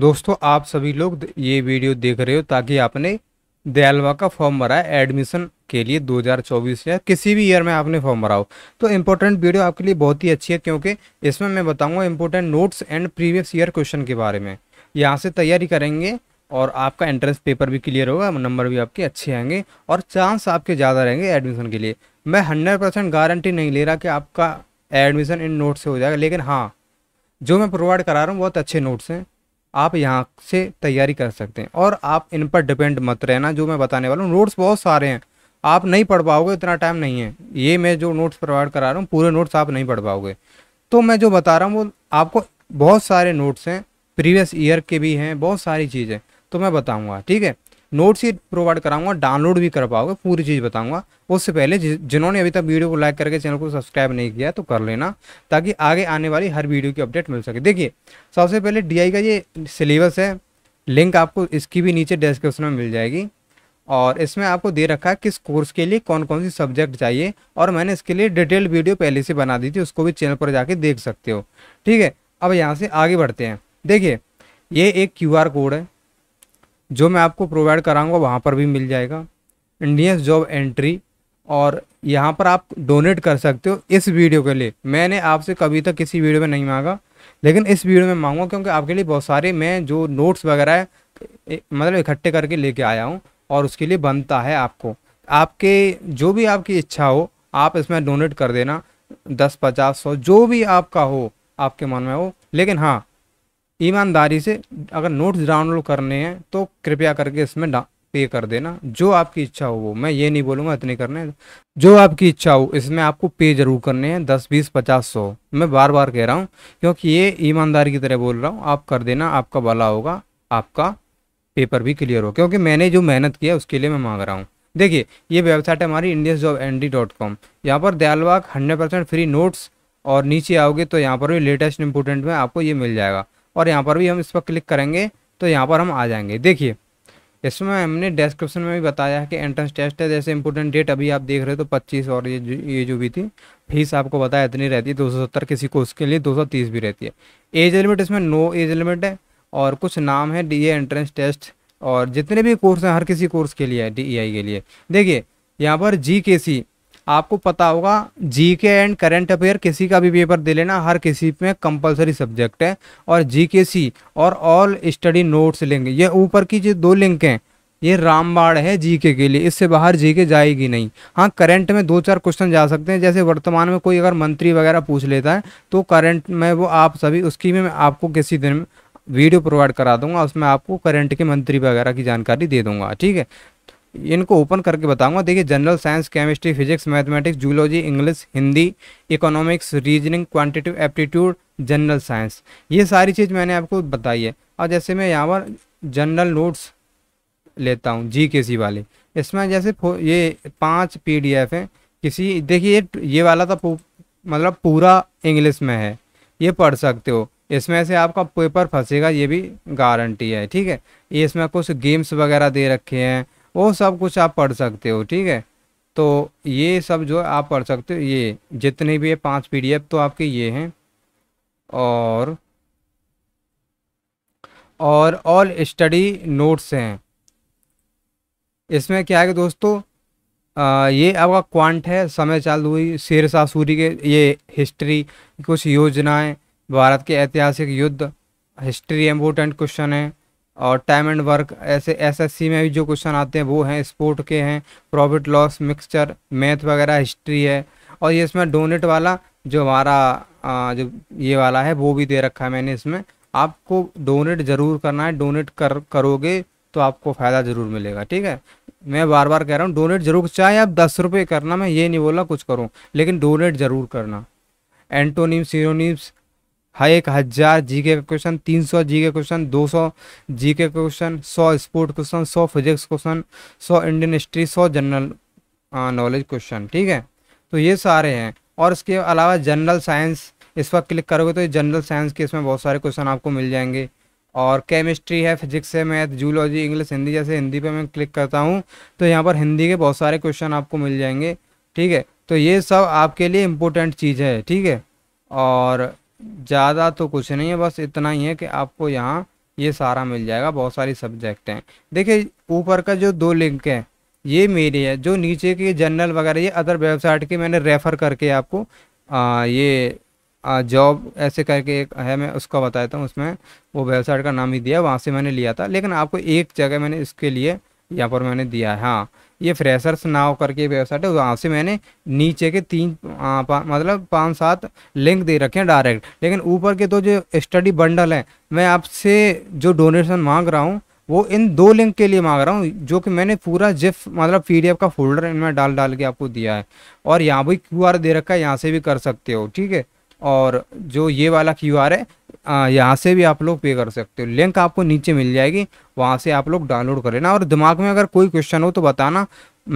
दोस्तों आप सभी लोग ये वीडियो देख रहे हो ताकि आपने दयालवा का फॉर्म भरा एडमिशन के लिए 2024 या किसी भी ईयर में आपने फॉर्म भरा हो तो इम्पोर्टेंट वीडियो आपके लिए बहुत ही अच्छी है क्योंकि इसमें मैं बताऊंगा important notes and previous year question के बारे में यहाँ से तैयारी करेंगे और आपका एंट्रेंस पेपर भी क्लियर होगा नंबर भी आपके अच्छे आएंगे और चांस आपके ज़्यादा रहेंगे एडमिशन के लिए मैं हंड्रेड परसेंट गारंटी नहीं ले रहा कि आपका एडमिशन इन नोट्स से हो जाएगा लेकिन हाँ जो मैं प्रोवाइड करा रहा हूँ बहुत अच्छे नोट्स हैं आप यहाँ से तैयारी कर सकते हैं और आप इन पर डिपेंड मत रहना जो मैं बताने वाला हूँ नोट्स बहुत सारे हैं आप नहीं पढ़ पाओगे इतना टाइम नहीं है ये मैं जो नोट्स प्रोवाइड करा रहा हूँ पूरे नोट्स आप नहीं पढ़ पाओगे तो मैं जो बता रहा हूँ वो आपको बहुत सारे नोट्स हैं प्रीवियस ईयर के भी हैं बहुत सारी चीज़ें तो मैं बताऊँगा ठीक है नोट्स ही प्रोवाइड कराऊंगा डाउनलोड भी कर पाओगे पूरी चीज़ बताऊंगा उससे पहले जिन्होंने अभी तक वीडियो को लाइक करके चैनल को सब्सक्राइब नहीं किया तो कर लेना ताकि आगे आने वाली हर वीडियो की अपडेट मिल सके देखिए सबसे पहले डी का ये सिलेबस है लिंक आपको इसकी भी नीचे डिस्क्रिप्शन में मिल जाएगी और इसमें आपको दे रखा है किस कोर्स के लिए कौन कौन सी सब्जेक्ट चाहिए और मैंने इसके लिए डिटेल वीडियो पहले से बना दी थी उसको भी चैनल पर जाके देख सकते हो ठीक है अब यहाँ से आगे बढ़ते हैं देखिए ये एक क्यू कोड है जो मैं आपको प्रोवाइड कराऊंगा वहाँ पर भी मिल जाएगा इंडियंस जॉब एंट्री और यहाँ पर आप डोनेट कर सकते हो इस वीडियो के लिए मैंने आपसे कभी तक किसी वीडियो में नहीं मांगा लेकिन इस वीडियो में मांगूंगा क्योंकि आपके लिए बहुत सारे मैं जो नोट्स वगैरह मतलब इकट्ठे करके लेके आया हूँ और उसके लिए बनता है आपको आपके जो भी आपकी इच्छा हो आप इसमें डोनेट कर देना दस पचास सौ जो भी आपका हो आपके मन में हो लेकिन हाँ ईमानदारी से अगर नोट्स डाउनलोड करने हैं तो कृपया करके इसमें पे कर देना जो आपकी इच्छा हो वो मैं ये नहीं बोलूँगा इतने करने जो आपकी इच्छा हो इसमें आपको पे जरूर करने हैं दस बीस पचास सौ मैं बार बार कह रहा हूँ क्योंकि ये ईमानदारी की तरह बोल रहा हूँ आप कर देना आपका भला होगा आपका पेपर भी क्लियर हो क्योंकि मैंने जो मेहनत किया उसके लिए मैं मांग रहा हूँ देखिए ये वेबसाइट है हमारी India's job N D dot com यहाँ पर Dayalbagh hundred percent free notes और नीचे आओगे तो यहाँ पर भी लेटेस्ट इंपोर्टेंट में आपको ये मिल जाएगा और यहाँ पर भी हम इस पर क्लिक करेंगे तो यहाँ पर हम आ जाएंगे देखिए इसमें हमने डिस्क्रिप्शन में भी बताया है कि एंट्रेंस टेस्ट है जैसे इंपोर्टेंट डेट अभी आप देख रहे हो तो 25 और ये जो ये जो भी थी फीस आपको बताया इतनी रहती है 270 किसी कोर्स के लिए 230 भी रहती है एज लिमिट इसमें नो एज लिमिट है और कुछ नाम है डी एंट्रेंस टेस्ट और जितने भी कोर्स हैं हर किसी कोर्स के लिए है डी के लिए देखिए यहाँ पर जी के सी आपको पता होगा जी के एंड करंट अफेयर किसी का भी पेपर दे लेना हर किसी में कंपलसरी सब्जेक्ट है और जी के सी और ऑल स्टडी नोट्स लिंक ये ऊपर की जो दो लिंक हैं ये रामबाड़ है जीके के लिए इससे बाहर जीके जाएगी नहीं हाँ करंट में दो चार क्वेश्चन जा सकते हैं जैसे वर्तमान में कोई अगर मंत्री वगैरह पूछ लेता है तो करंट में वो आप सभी उसकी भी मैं आपको किसी दिन वीडियो प्रोवाइड करा दूंगा उसमें आपको करंट के मंत्री वगैरह की जानकारी दे दूंगा ठीक है इनको ओपन करके बताऊंगा देखिए general science chemistry physics mathematics zoology English Hindi economics reasoning quantitative aptitude general science ये सारी चीज़ मैंने आपको बताई है और जैसे मैं यहाँ पर जनरल नोट्स लेता हूँ जी के सी वाले इसमें जैसे ये पाँच पी डी एफ हैं किसी देखिए ये ये वाला तो मतलब पूरा इंग्लिश में है ये पढ़ सकते हो इसमें से आपका पेपर फंसेगा ये भी गारंटी है ठीक है इसमें कुछ गेम्स वगैरह दे रखे हैं वो सब कुछ आप पढ़ सकते हो ठीक है तो ये सब जो आप पढ़ सकते हो ये जितने भी ये पांच पीडीएफ तो आपके ये हैं और और ऑल स्टडी नोट्स हैं इसमें क्या है दोस्तों आ, ये आपका क्वांट है समय चालू हुई शेर शाह सूरी के ये हिस्ट्री कुछ योजनाएं भारत के ऐतिहासिक युद्ध हिस्ट्री इम्पोर्टेंट क्वेश्चन है और टाइम एंड वर्क ऐसे एसएससी में भी जो क्वेश्चन आते हैं वो हैं स्पोर्ट के हैं प्रॉफिट लॉस मिक्सचर मैथ वगैरह हिस्ट्री है और ये इसमें डोनेट वाला जो हमारा जो ये वाला है वो भी दे रखा है मैंने इसमें आपको डोनेट ज़रूर करना है डोनेट कर करोगे तो आपको फ़ायदा ज़रूर मिलेगा ठीक है मैं बार बार कह रहा हूँ डोनेट ज़रूर चाहे आप दस रुपये करना मैं ये नहीं बोला कुछ करूँ लेकिन डोनेट ज़रूर करना एंटोनिम्स सीरोनिम्स हर हाँ, एक हज़ार जी के क्वेश्चन तीन सौ जी के क्वेश्चन दो सौ जी के क्वेश्चन सौ स्पोर्ट क्वेश्चन सौ फिजिक्स क्वेश्चन सौ इंडियन हिस्ट्री सौ जनरल नॉलेज क्वेश्चन ठीक है तो ये सारे हैं और इसके अलावा जनरल साइंस इस पर क्लिक करोगे तो जनरल साइंस के इसमें बहुत सारे क्वेश्चन आपको मिल जाएंगे और केमिस्ट्री है फिजिक्स है मैथ जूलॉजी इंग्लिश हिंदी जैसे हिंदी पर मैं क्लिक करता हूँ तो यहाँ पर हिंदी के बहुत सारे क्वेश्चन आपको मिल जाएंगे ठीक है तो ये सब आपके लिए इम्पोर्टेंट चीज़ है ठीक है और ज़्यादा तो कुछ नहीं है बस इतना ही है कि आपको यहाँ ये सारा मिल जाएगा बहुत सारी सब्जेक्ट हैं देखिए ऊपर का जो दो लिंक है ये मेरी है जो नीचे के जनरल वगैरह ये अदर वेबसाइट के मैंने रेफ़र करके आपको आ, ये जॉब ऐसे करके एक है मैं उसका बताया हूँ उसमें वो वेबसाइट का नाम ही दिया वहाँ से मैंने लिया था लेकिन आपको एक जगह मैंने इसके लिए यहाँ पर मैंने दिया है हाँ ये फ्रेशर्स नाव करके वेबसाइट है वहाँ से मैंने नीचे के तीन आ, पा, मतलब पाँच सात लिंक दे रखे हैं डायरेक्ट लेकिन ऊपर के तो जो स्टडी बंडल है मैं आपसे जो डोनेशन मांग रहा हूँ वो इन दो लिंक के लिए मांग रहा हूँ जो कि मैंने पूरा जिफ मतलब पीडीएफ का फोल्डर इनमें डाल डाल के आपको दिया है और यहाँ भी क्यूआर दे रखा है यहाँ से भी कर सकते हो ठीक है और जो ये वाला क्यू आर है यहाँ से भी आप लोग पे कर सकते हो लिंक आपको नीचे मिल जाएगी वहाँ से आप लोग डाउनलोड कर लेना और दिमाग में अगर कोई क्वेश्चन हो तो बताना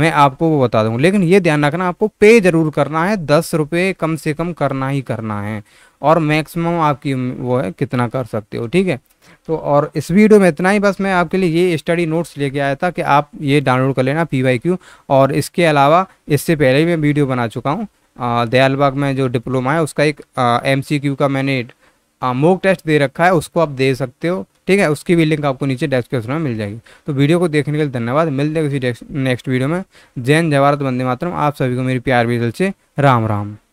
मैं आपको वो बता दूँगा लेकिन ये ध्यान रखना आपको पे ज़रूर करना है दस रुपये कम से कम करना ही करना है और मैक्सिमम आपकी वो है कितना कर सकते हो ठीक है तो और इस वीडियो में इतना ही बस मैं आपके लिए ये स्टडी नोट्स लेके आया था कि आप ये डाउनलोड कर लेना पी वाई क्यू और इसके अलावा इससे पहले भी मैं वीडियो बना चुका हूँ दयालबाग में जो डिप्लोमा है उसका एक एम का मैंने मोक टेस्ट दे रखा है उसको आप दे सकते हो ठीक है उसकी भी लिंक आपको नीचे डिस्क्रिप्शन में मिल जाएगी तो वीडियो को देखने के लिए धन्यवाद मिलते हैं किसी नेक्स्ट वीडियो में जैन जवाहरत बंदे मातरम आप सभी को मेरी प्यार भी दिल से राम राम